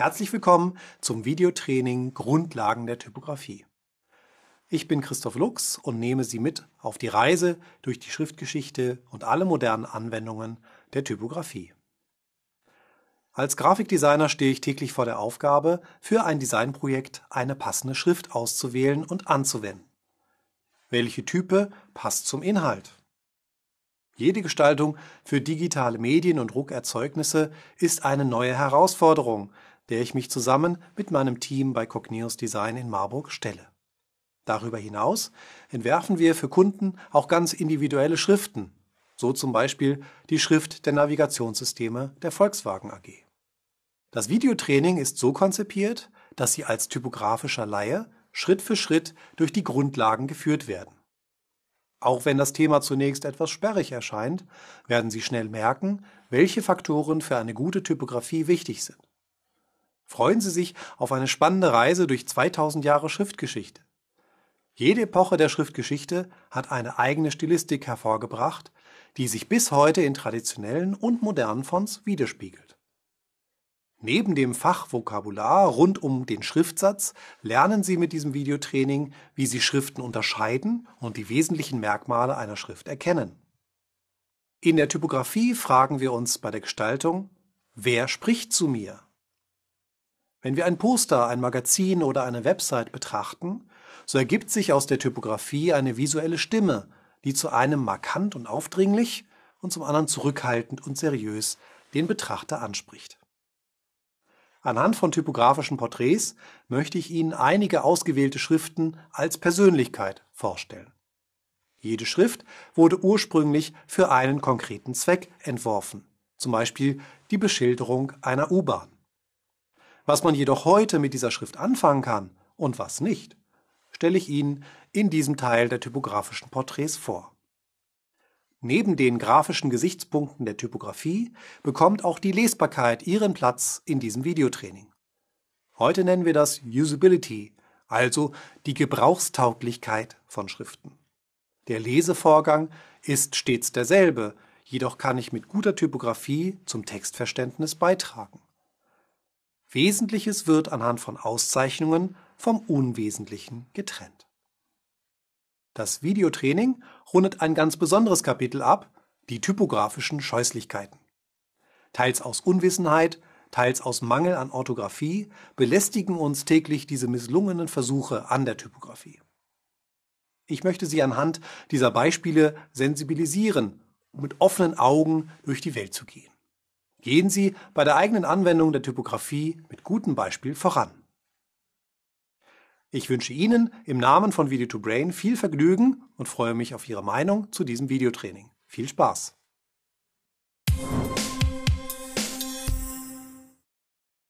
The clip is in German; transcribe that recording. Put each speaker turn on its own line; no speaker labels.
Herzlich willkommen zum Videotraining Grundlagen der Typografie. Ich bin Christoph Lux und nehme Sie mit auf die Reise durch die Schriftgeschichte und alle modernen Anwendungen der Typografie. Als Grafikdesigner stehe ich täglich vor der Aufgabe, für ein Designprojekt eine passende Schrift auszuwählen und anzuwenden. Welche Type passt zum Inhalt? Jede Gestaltung für digitale Medien und Druckerzeugnisse ist eine neue Herausforderung, der ich mich zusammen mit meinem Team bei Cogneos Design in Marburg stelle. Darüber hinaus entwerfen wir für Kunden auch ganz individuelle Schriften, so zum Beispiel die Schrift der Navigationssysteme der Volkswagen AG. Das Videotraining ist so konzipiert, dass Sie als typografischer Laie Schritt für Schritt durch die Grundlagen geführt werden. Auch wenn das Thema zunächst etwas sperrig erscheint, werden Sie schnell merken, welche Faktoren für eine gute Typografie wichtig sind. Freuen Sie sich auf eine spannende Reise durch 2000 Jahre Schriftgeschichte. Jede Epoche der Schriftgeschichte hat eine eigene Stilistik hervorgebracht, die sich bis heute in traditionellen und modernen Fonts widerspiegelt. Neben dem Fachvokabular rund um den Schriftsatz lernen Sie mit diesem Videotraining, wie Sie Schriften unterscheiden und die wesentlichen Merkmale einer Schrift erkennen. In der Typografie fragen wir uns bei der Gestaltung, wer spricht zu mir? Wenn wir ein Poster, ein Magazin oder eine Website betrachten, so ergibt sich aus der Typografie eine visuelle Stimme, die zu einem markant und aufdringlich und zum anderen zurückhaltend und seriös den Betrachter anspricht. Anhand von typografischen Porträts möchte ich Ihnen einige ausgewählte Schriften als Persönlichkeit vorstellen. Jede Schrift wurde ursprünglich für einen konkreten Zweck entworfen, zum Beispiel die Beschilderung einer U-Bahn. Was man jedoch heute mit dieser Schrift anfangen kann und was nicht, stelle ich Ihnen in diesem Teil der typografischen Porträts vor. Neben den grafischen Gesichtspunkten der Typografie bekommt auch die Lesbarkeit ihren Platz in diesem Videotraining. Heute nennen wir das Usability, also die Gebrauchstauglichkeit von Schriften. Der Lesevorgang ist stets derselbe, jedoch kann ich mit guter Typografie zum Textverständnis beitragen. Wesentliches wird anhand von Auszeichnungen vom Unwesentlichen getrennt. Das Videotraining rundet ein ganz besonderes Kapitel ab, die typografischen Scheußlichkeiten. Teils aus Unwissenheit, teils aus Mangel an Orthographie belästigen uns täglich diese misslungenen Versuche an der Typografie. Ich möchte Sie anhand dieser Beispiele sensibilisieren, um mit offenen Augen durch die Welt zu gehen. Gehen Sie bei der eigenen Anwendung der Typografie mit gutem Beispiel voran. Ich wünsche Ihnen im Namen von Video2Brain viel Vergnügen und freue mich auf Ihre Meinung zu diesem Videotraining. Viel Spaß!